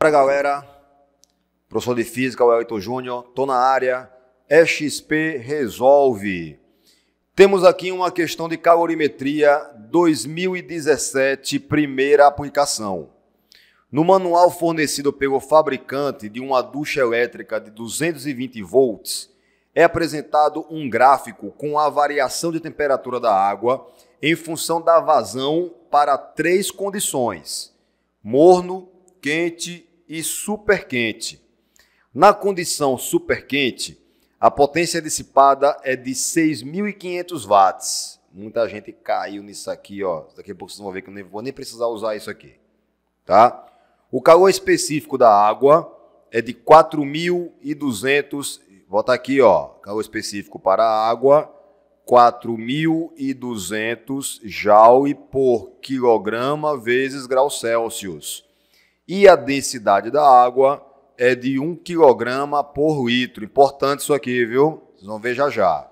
Fala galera, professor de física, o Elton Júnior, tô na área, XP Resolve. Temos aqui uma questão de calorimetria 2017, primeira aplicação. No manual fornecido pelo fabricante de uma ducha elétrica de 220 volts, é apresentado um gráfico com a variação de temperatura da água em função da vazão para três condições: morno, quente e super quente. Na condição super quente, a potência dissipada é de 6.500 watts. Muita gente caiu nisso aqui, ó. Daqui a pouco vocês vão ver que eu nem vou nem precisar usar isso aqui, tá? O calor específico da água é de 4.200, Volta aqui, ó, calor específico para a água, 4.200 joule por quilograma vezes grau Celsius e a densidade da água é de 1 kg por litro. Importante isso aqui, viu? Vocês vão ver já já.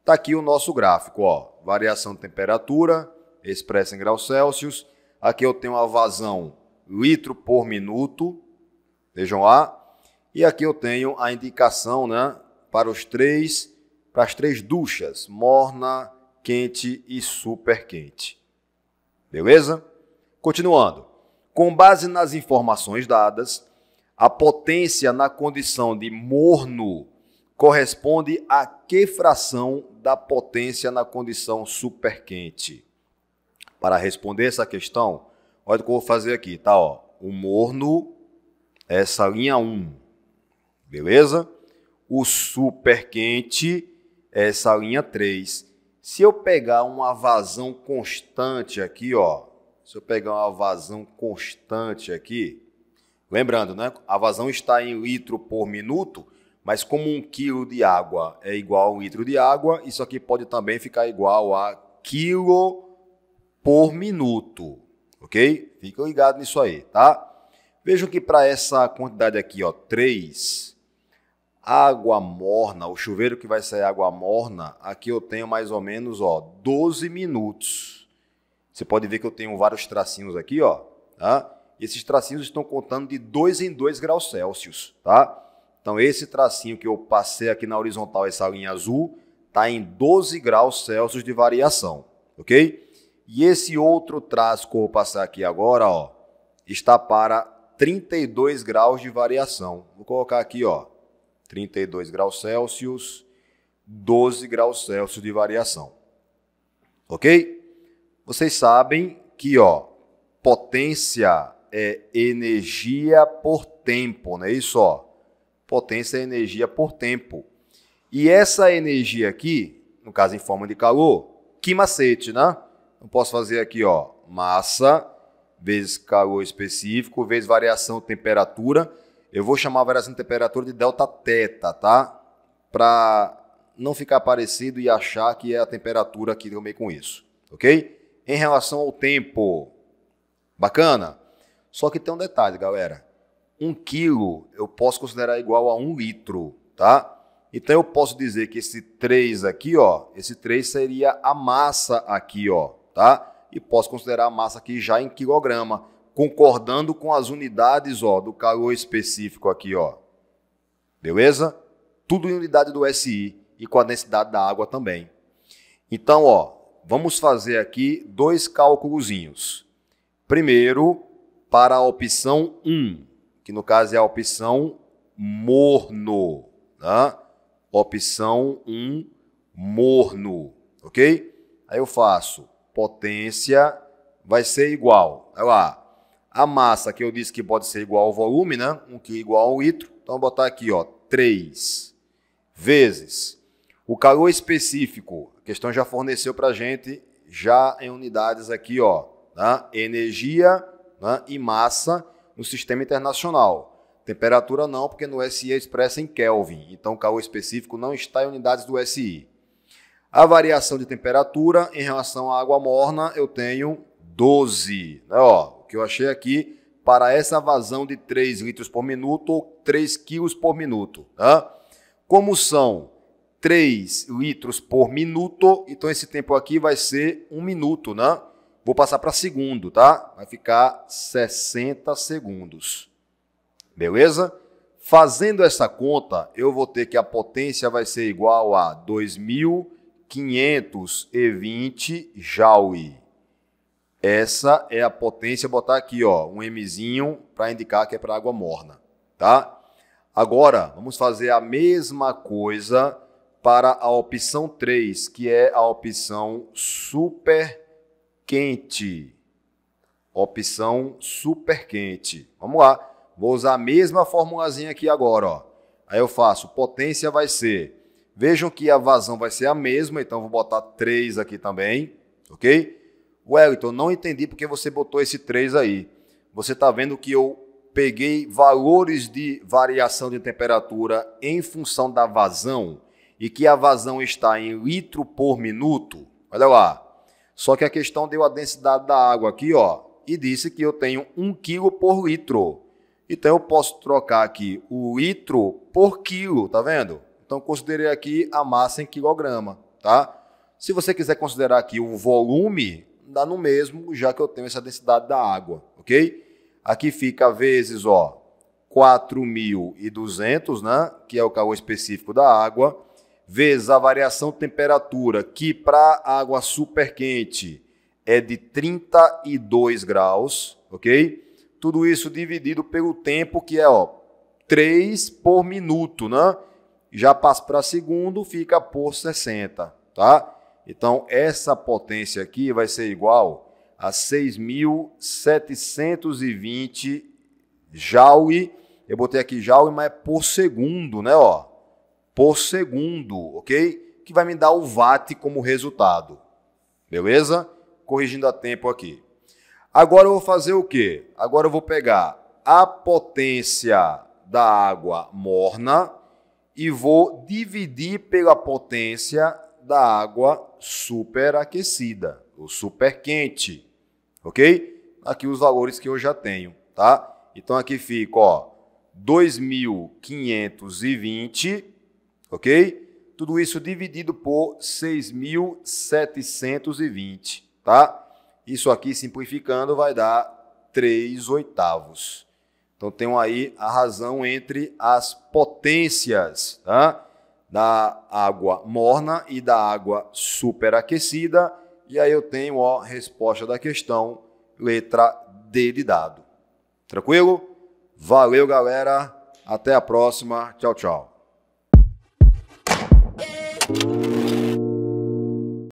Está aqui o nosso gráfico, ó. variação de temperatura expressa em graus Celsius. Aqui eu tenho a vazão litro por minuto, vejam lá. E aqui eu tenho a indicação né, para, os três, para as três duchas, morna, quente e super quente. Beleza? Continuando com base nas informações dadas, a potência na condição de morno corresponde a que fração da potência na condição superquente? Para responder essa questão, olha o que eu vou fazer aqui, tá? Ó, o morno, é essa linha 1, beleza? O superquente, é essa linha 3. Se eu pegar uma vazão constante aqui, ó, se eu pegar uma vazão constante aqui. Lembrando, né? A vazão está em litro por minuto, mas como um quilo de água é igual a um litro de água, isso aqui pode também ficar igual a quilo por minuto, ok? Fica ligado nisso aí, tá? Vejam que para essa quantidade aqui, ó, 3, água morna, o chuveiro que vai sair água morna, aqui eu tenho mais ou menos, ó, 12 minutos. Você pode ver que eu tenho vários tracinhos aqui, ó. Tá? Esses tracinhos estão contando de 2 em 2 graus Celsius, tá? Então, esse tracinho que eu passei aqui na horizontal, essa linha azul, está em 12 graus Celsius de variação, ok? E esse outro traço que eu vou passar aqui agora, ó, está para 32 graus de variação. Vou colocar aqui, ó, 32 graus Celsius, 12 graus Celsius de variação, ok? Vocês sabem que ó, potência é energia por tempo, não é isso? Ó? Potência é energia por tempo. E essa energia aqui, no caso em forma de calor, que macete, né? Eu posso fazer aqui, ó, massa vezes calor específico, vezes variação de temperatura. Eu vou chamar a variação de temperatura de delta teta, tá? Para não ficar parecido e achar que é a temperatura que eu meio com isso, ok? em relação ao tempo. Bacana? Só que tem um detalhe, galera. Um quilo eu posso considerar igual a um litro, tá? Então eu posso dizer que esse 3 aqui, ó, esse 3 seria a massa aqui, ó, tá? E posso considerar a massa aqui já em quilograma, concordando com as unidades, ó, do calor específico aqui, ó. Beleza? Tudo em unidade do SI e com a densidade da água também. Então, ó, vamos fazer aqui dois cálculos. Primeiro, para a opção 1, que no caso é a opção morno. Tá? Opção 1, morno. Ok? Aí eu faço potência vai ser igual. Olha lá. A massa que eu disse que pode ser igual ao volume, né? um que igual a litro. Então, vou botar aqui, ó, 3 vezes o calor específico, a questão já forneceu para a gente, já em unidades aqui, ó, né? energia né? e massa no sistema internacional. Temperatura não, porque no SI é expressa em Kelvin, então o calor específico não está em unidades do SI. A variação de temperatura em relação à água morna, eu tenho 12. Né? Ó, o que eu achei aqui, para essa vazão de 3 litros por minuto ou 3 quilos por minuto. Tá? Como são 3 litros por minuto. Então esse tempo aqui vai ser 1 um minuto, né? Vou passar para segundo, tá? Vai ficar 60 segundos. Beleza? Fazendo essa conta, eu vou ter que a potência vai ser igual a 2.520 joule. Essa é a potência, vou botar aqui, ó, um Mzinho para indicar que é para água morna, tá? Agora, vamos fazer a mesma coisa para a opção 3, que é a opção super quente. Opção super quente. Vamos lá. Vou usar a mesma formulazinha aqui agora. Ó. Aí eu faço potência vai ser... Vejam que a vazão vai ser a mesma, então vou botar 3 aqui também, ok? Wellington, não entendi porque você botou esse 3 aí. Você está vendo que eu peguei valores de variação de temperatura em função da vazão e que a vazão está em litro por minuto, olha lá. Só que a questão deu a densidade da água aqui, ó, e disse que eu tenho 1 kg por litro. Então eu posso trocar aqui o litro por quilo, tá vendo? Então considerei aqui a massa em quilograma, tá? Se você quiser considerar aqui o volume, dá no mesmo, já que eu tenho essa densidade da água, ok? Aqui fica vezes, ó, 4.200, né? Que é o calor específico da água vezes a variação de temperatura, que para água super quente é de 32 graus, ok? Tudo isso dividido pelo tempo, que é ó, 3 por minuto, né? Já passa para segundo, fica por 60, tá? Então, essa potência aqui vai ser igual a 6.720 joule. Eu botei aqui joule, mas é por segundo, né? Ó, por segundo, ok? Que vai me dar o watt como resultado. Beleza? Corrigindo a tempo aqui. Agora eu vou fazer o quê? Agora eu vou pegar a potência da água morna e vou dividir pela potência da água superaquecida, ou superquente, ok? Aqui os valores que eu já tenho, tá? Então aqui fica, ó, 2.520 ok? Tudo isso dividido por 6.720, tá? Isso aqui, simplificando, vai dar 3 oitavos. Então, tem aí a razão entre as potências tá? da água morna e da água superaquecida. E aí eu tenho a resposta da questão, letra D de dado. Tranquilo? Valeu, galera. Até a próxima. Tchau, tchau. Thank you.